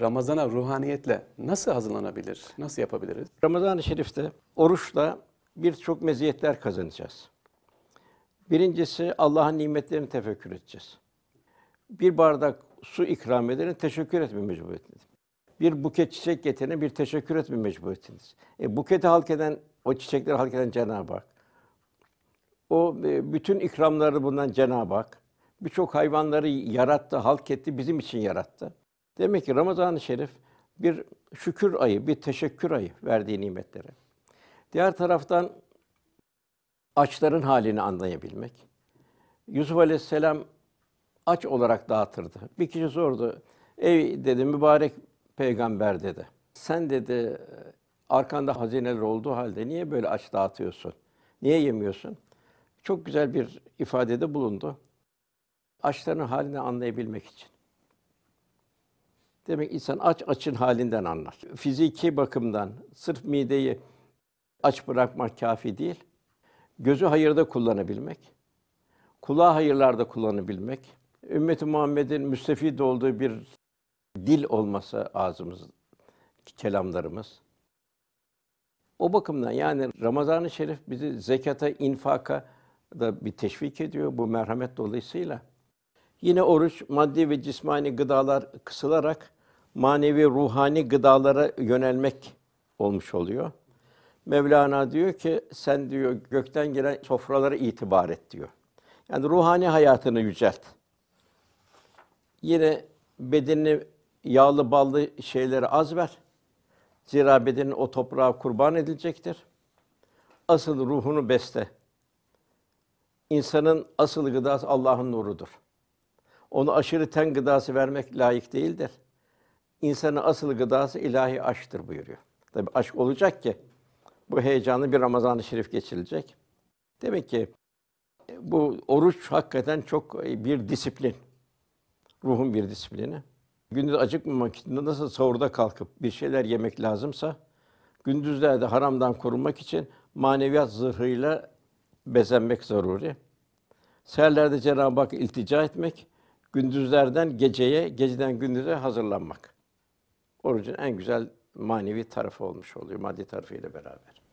Ramazan'a ruhaniyetle nasıl hazırlanabilir, nasıl yapabiliriz? Ramazan-ı Şerif'te oruçla birçok meziyetler kazanacağız. Birincisi Allah'ın nimetlerini tefekkür edeceğiz. Bir bardak su ikram edene teşekkür etme mecburiyetindeyiz. Bir buket çiçek getirene bir teşekkür etme mecburiyetindeyiz. E, buketi halk eden, o çiçekleri halk eden Cenab-ı Hak. O e, bütün ikramları bundan Cenab-ı Hak. Birçok hayvanları yarattı, halk etti, bizim için yarattı. Demek ki Ramazan-ı Şerif bir şükür ayı, bir teşekkür ayı verdiği nimetlere. Diğer taraftan açların halini anlayabilmek. Yusuf Aleyhisselam aç olarak dağıtırdı. Bir kişi sordu. Ey dedi mübarek peygamber dedi. Sen dedi arkanda hazineler olduğu halde niye böyle aç dağıtıyorsun? Niye yemiyorsun? Çok güzel bir ifadede bulundu. Açların halini anlayabilmek için. Demek insan aç açın halinden anlar. Fiziki bakımdan sırf mideyi aç bırakmak kafi değil. Gözü hayırda kullanabilmek, kulağı hayırlarda kullanabilmek, ümmeti Muhammed'in müstefid olduğu bir dil olması ağzımız, kelamlarımız. O bakımdan yani Ramazan-ı Şerif bizi zekata, infaka da bir teşvik ediyor bu merhamet dolayısıyla. Yine oruç maddi ve cismani gıdalar kısılarak manevi ruhani gıdalara yönelmek olmuş oluyor. Mevlana diyor ki sen diyor gökten gelen sofralara itibar et diyor. Yani ruhani hayatını yücelt. Yine bedenini yağlı ballı şeyleri az ver. Zira bedenin o toprağa kurban edilecektir. Asıl ruhunu beste. İnsanın asıl gıdası Allah'ın nurudur. Onu aşırı ten gıdası vermek layık değildir insanın asıl gıdası ilahi aşktır buyuruyor. Tabi aşk olacak ki bu heyecanlı bir Ramazan-ı Şerif geçirilecek. Demek ki bu oruç hakikaten çok e, bir disiplin. Ruhun bir disiplini. Gündüz acıkmamak için nasıl sahurda kalkıp bir şeyler yemek lazımsa, gündüzlerde haramdan korunmak için maneviyat zırhıyla bezenmek zaruri. Seherlerde Cenab-ı Hak iltica etmek, gündüzlerden geceye, geceden gündüze hazırlanmak. Orucun en güzel manevi tarafı olmuş oluyor maddi tarafıyla beraber.